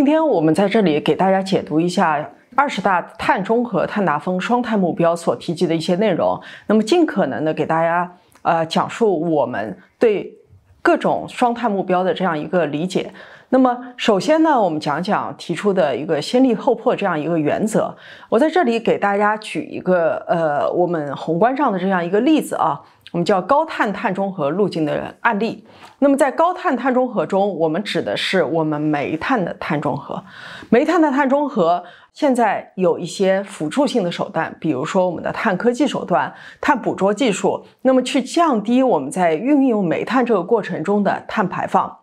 今天我们在这里给大家解读一下二十大碳中和、碳达峰双碳目标所提及的一些内容，那么尽可能的给大家呃讲述我们对各种双碳目标的这样一个理解。那么首先呢，我们讲讲提出的一个先立后破这样一个原则。我在这里给大家举一个呃我们宏观上的这样一个例子啊。我们叫高碳碳中和路径的案例。那么，在高碳碳中和中，我们指的是我们煤炭的碳中和。煤炭的碳中和现在有一些辅助性的手段，比如说我们的碳科技手段、碳捕捉技术，那么去降低我们在运用煤炭这个过程中的碳排放。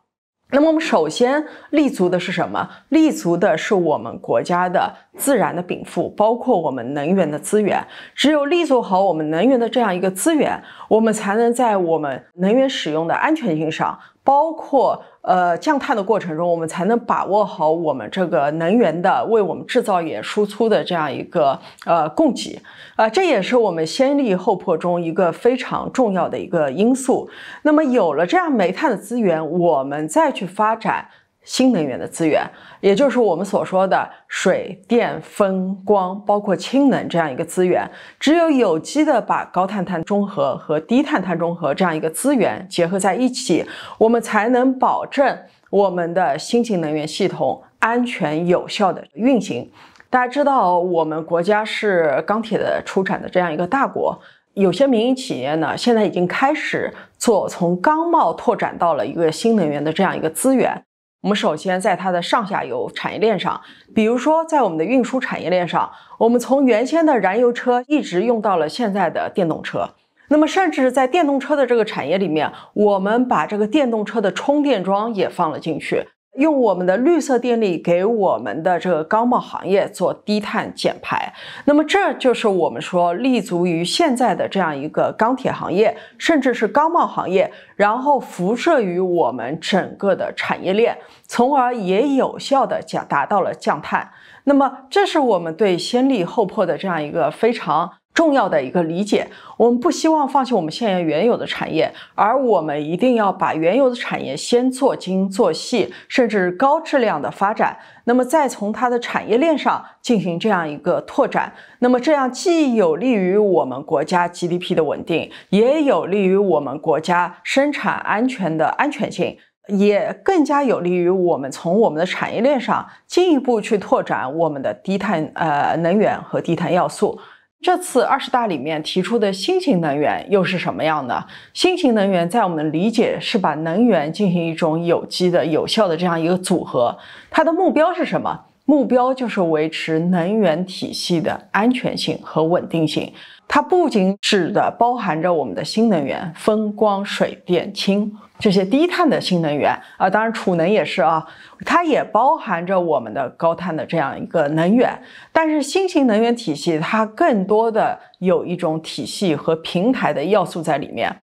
那么我们首先立足的是什么？立足的是我们国家的自然的禀赋，包括我们能源的资源。只有立足好我们能源的这样一个资源，我们才能在我们能源使用的安全性上。包括呃降碳的过程中，我们才能把握好我们这个能源的为我们制造业输出的这样一个呃供给啊，这也是我们先立后破中一个非常重要的一个因素。那么有了这样煤炭的资源，我们再去发展。新能源的资源，也就是我们所说的水电风光，包括氢能这样一个资源，只有有机的把高碳碳中和和低碳碳中和这样一个资源结合在一起，我们才能保证我们的新型能源系统安全有效的运行。大家知道，我们国家是钢铁的出产的这样一个大国，有些民营企业呢，现在已经开始做从钢贸拓展到了一个新能源的这样一个资源。我们首先在它的上下游产业链上，比如说在我们的运输产业链上，我们从原先的燃油车一直用到了现在的电动车。那么，甚至在电动车的这个产业里面，我们把这个电动车的充电桩也放了进去。用我们的绿色电力给我们的这个钢贸行业做低碳减排，那么这就是我们说立足于现在的这样一个钢铁行业，甚至是钢贸行业，然后辐射于我们整个的产业链，从而也有效的降达到了降碳。那么这是我们对先立后破的这样一个非常。重要的一个理解，我们不希望放弃我们现在原有的产业，而我们一定要把原有的产业先做精做细，甚至高质量的发展。那么，再从它的产业链上进行这样一个拓展。那么，这样既有利于我们国家 GDP 的稳定，也有利于我们国家生产安全的安全性，也更加有利于我们从我们的产业链上进一步去拓展我们的低碳呃能源和低碳要素。这次二十大里面提出的新型能源又是什么样的？新型能源在我们理解是把能源进行一种有机的、有效的这样一个组合，它的目标是什么？目标就是维持能源体系的安全性和稳定性。它不仅指的包含着我们的新能源、风光、水电、氢这些低碳的新能源啊，当然储能也是啊，它也包含着我们的高碳的这样一个能源。但是新型能源体系它更多的有一种体系和平台的要素在里面。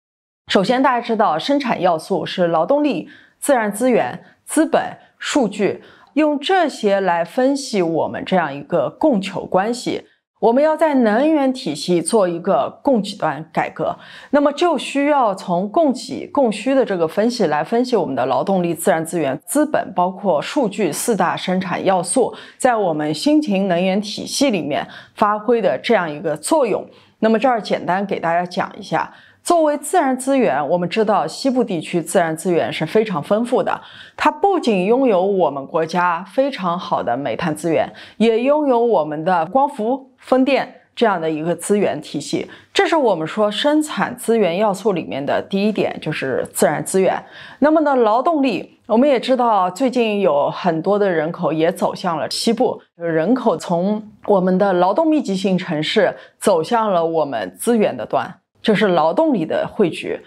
首先大家知道，生产要素是劳动力、自然资源、资本、数据。用这些来分析我们这样一个供求关系，我们要在能源体系做一个供给端改革，那么就需要从供给、供需的这个分析来分析我们的劳动力、自然资源、资本，包括数据四大生产要素，在我们新型能源体系里面发挥的这样一个作用。那么这儿简单给大家讲一下。作为自然资源，我们知道西部地区自然资源是非常丰富的。它不仅拥有我们国家非常好的煤炭资源，也拥有我们的光伏、风电这样的一个资源体系。这是我们说生产资源要素里面的第一点，就是自然资源。那么呢，劳动力，我们也知道，最近有很多的人口也走向了西部，人口从我们的劳动密集型城市走向了我们资源的端。就是劳动力的汇聚，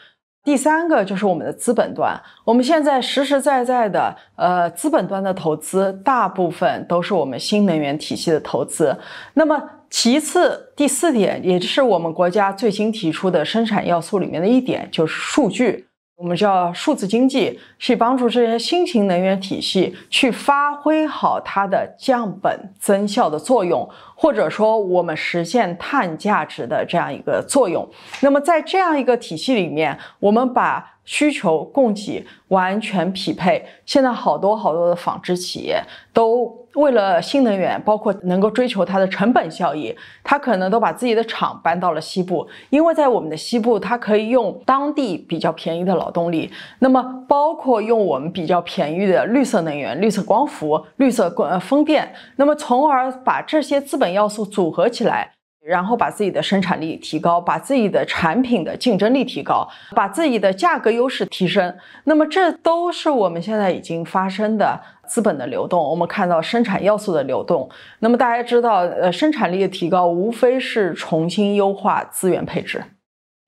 第三个就是我们的资本端。我们现在实实在在的，呃，资本端的投资大部分都是我们新能源体系的投资。那么，其次第四点，也就是我们国家最新提出的生产要素里面的一点，就是数据，我们叫数字经济，去帮助这些新型能源体系去发挥好它的降本增效的作用。或者说，我们实现碳价值的这样一个作用。那么，在这样一个体系里面，我们把需求供给完全匹配。现在好多好多的纺织企业都为了新能源，包括能够追求它的成本效益，它可能都把自己的厂搬到了西部，因为在我们的西部，它可以用当地比较便宜的劳动力。那么，包括用我们比较便宜的绿色能源、绿色光伏、绿色光呃风电，那么从而把这些资本。要素组合起来，然后把自己的生产力提高，把自己的产品的竞争力提高，把自己的价格优势提升。那么，这都是我们现在已经发生的资本的流动。我们看到生产要素的流动。那么，大家知道，呃，生产力的提高无非是重新优化资源配置。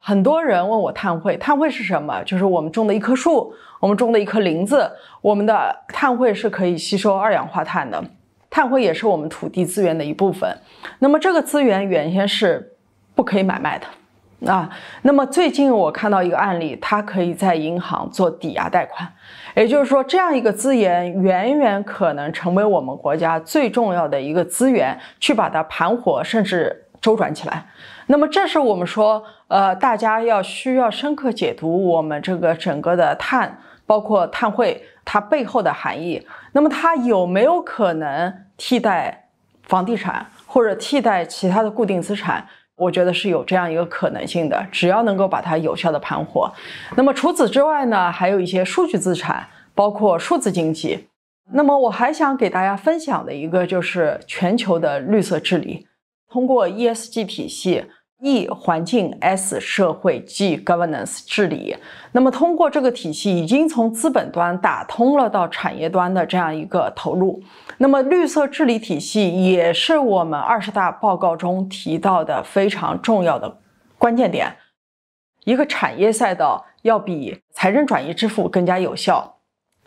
很多人问我碳汇，碳汇是什么？就是我们种的一棵树，我们种的一棵林子，我们的碳汇是可以吸收二氧化碳的。碳汇也是我们土地资源的一部分。那么这个资源原先是不可以买卖的啊。那么最近我看到一个案例，它可以在银行做抵押贷款。也就是说，这样一个资源远远可能成为我们国家最重要的一个资源，去把它盘活，甚至周转起来。那么这是我们说，呃，大家要需要深刻解读我们这个整个的碳，包括碳汇它背后的含义。那么它有没有可能？替代房地产或者替代其他的固定资产，我觉得是有这样一个可能性的。只要能够把它有效的盘活，那么除此之外呢，还有一些数据资产，包括数字经济。那么我还想给大家分享的一个就是全球的绿色治理，通过 ESG 体系。E 环境，S 社会，G governance 治理。那么通过这个体系，已经从资本端打通了到产业端的这样一个投入。那么绿色治理体系也是我们二十大报告中提到的非常重要的关键点。一个产业赛道要比财政转移支付更加有效。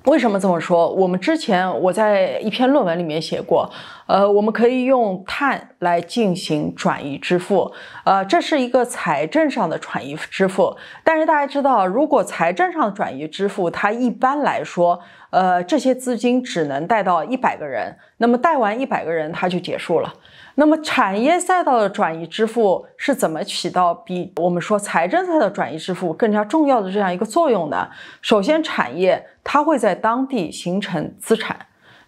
为什么这么说？我们之前我在一篇论文里面写过，呃，我们可以用碳来进行转移支付，呃，这是一个财政上的转移支付。但是大家知道，如果财政上转移支付，它一般来说，呃，这些资金只能贷到一百个人，那么贷完一百个人，它就结束了。那么，产业赛道的转移支付是怎么起到比我们说财政赛道转移支付更加重要的这样一个作用呢？首先，产业它会在当地形成资产，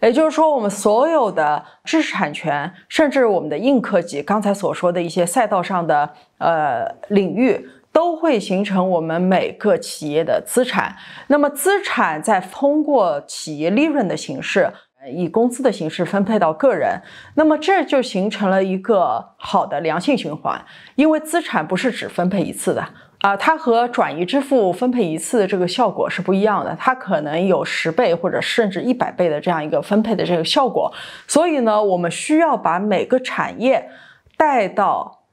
也就是说，我们所有的知识产权，甚至我们的硬科技，刚才所说的一些赛道上的呃领域，都会形成我们每个企业的资产。那么，资产在通过企业利润的形式。以工资的形式分配到个人，那么这就形成了一个好的良性循环。因为资产不是只分配一次的啊，它和转移支付分配一次的这个效果是不一样的，它可能有十倍或者甚至一百倍的这样一个分配的这个效果。所以呢，我们需要把每个产业带到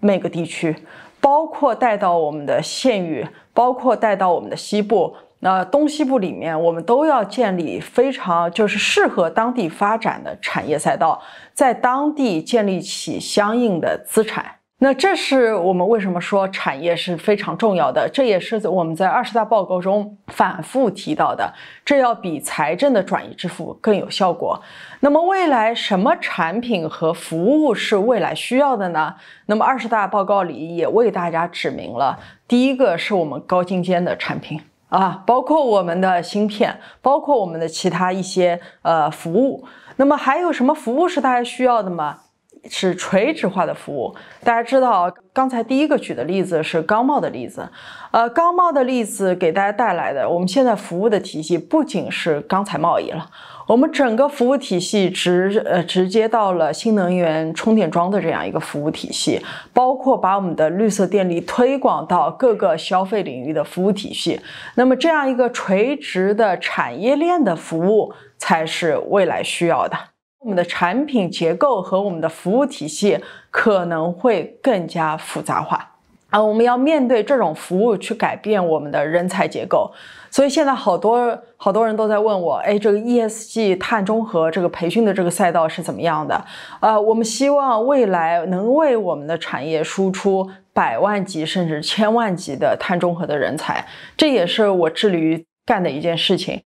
每个地区，包括带到我们的县域，包括带到我们的西部。那东西部里面，我们都要建立非常就是适合当地发展的产业赛道，在当地建立起相应的资产。那这是我们为什么说产业是非常重要的？这也是我们在二十大报告中反复提到的，这要比财政的转移支付更有效果。那么未来什么产品和服务是未来需要的呢？那么二十大报告里也为大家指明了，第一个是我们高精尖的产品。啊，包括我们的芯片，包括我们的其他一些呃服务。那么还有什么服务是大家需要的吗？是垂直化的服务。大家知道，刚才第一个举的例子是钢贸的例子，呃，钢贸的例子给大家带来的，我们现在服务的体系不仅是钢材贸易了，我们整个服务体系直呃直接到了新能源充电桩的这样一个服务体系，包括把我们的绿色电力推广到各个消费领域的服务体系。那么，这样一个垂直的产业链的服务才是未来需要的。我们的产品结构和我们的服务体系可能会更加复杂化啊，我们要面对这种服务去改变我们的人才结构，所以现在好多好多人都在问我，哎，这个 ESG 碳中和这个培训的这个赛道是怎么样的？啊，我们希望未来能为我们的产业输出百万级甚至千万级的碳中和的人才，这也是我致力于干的一件事情。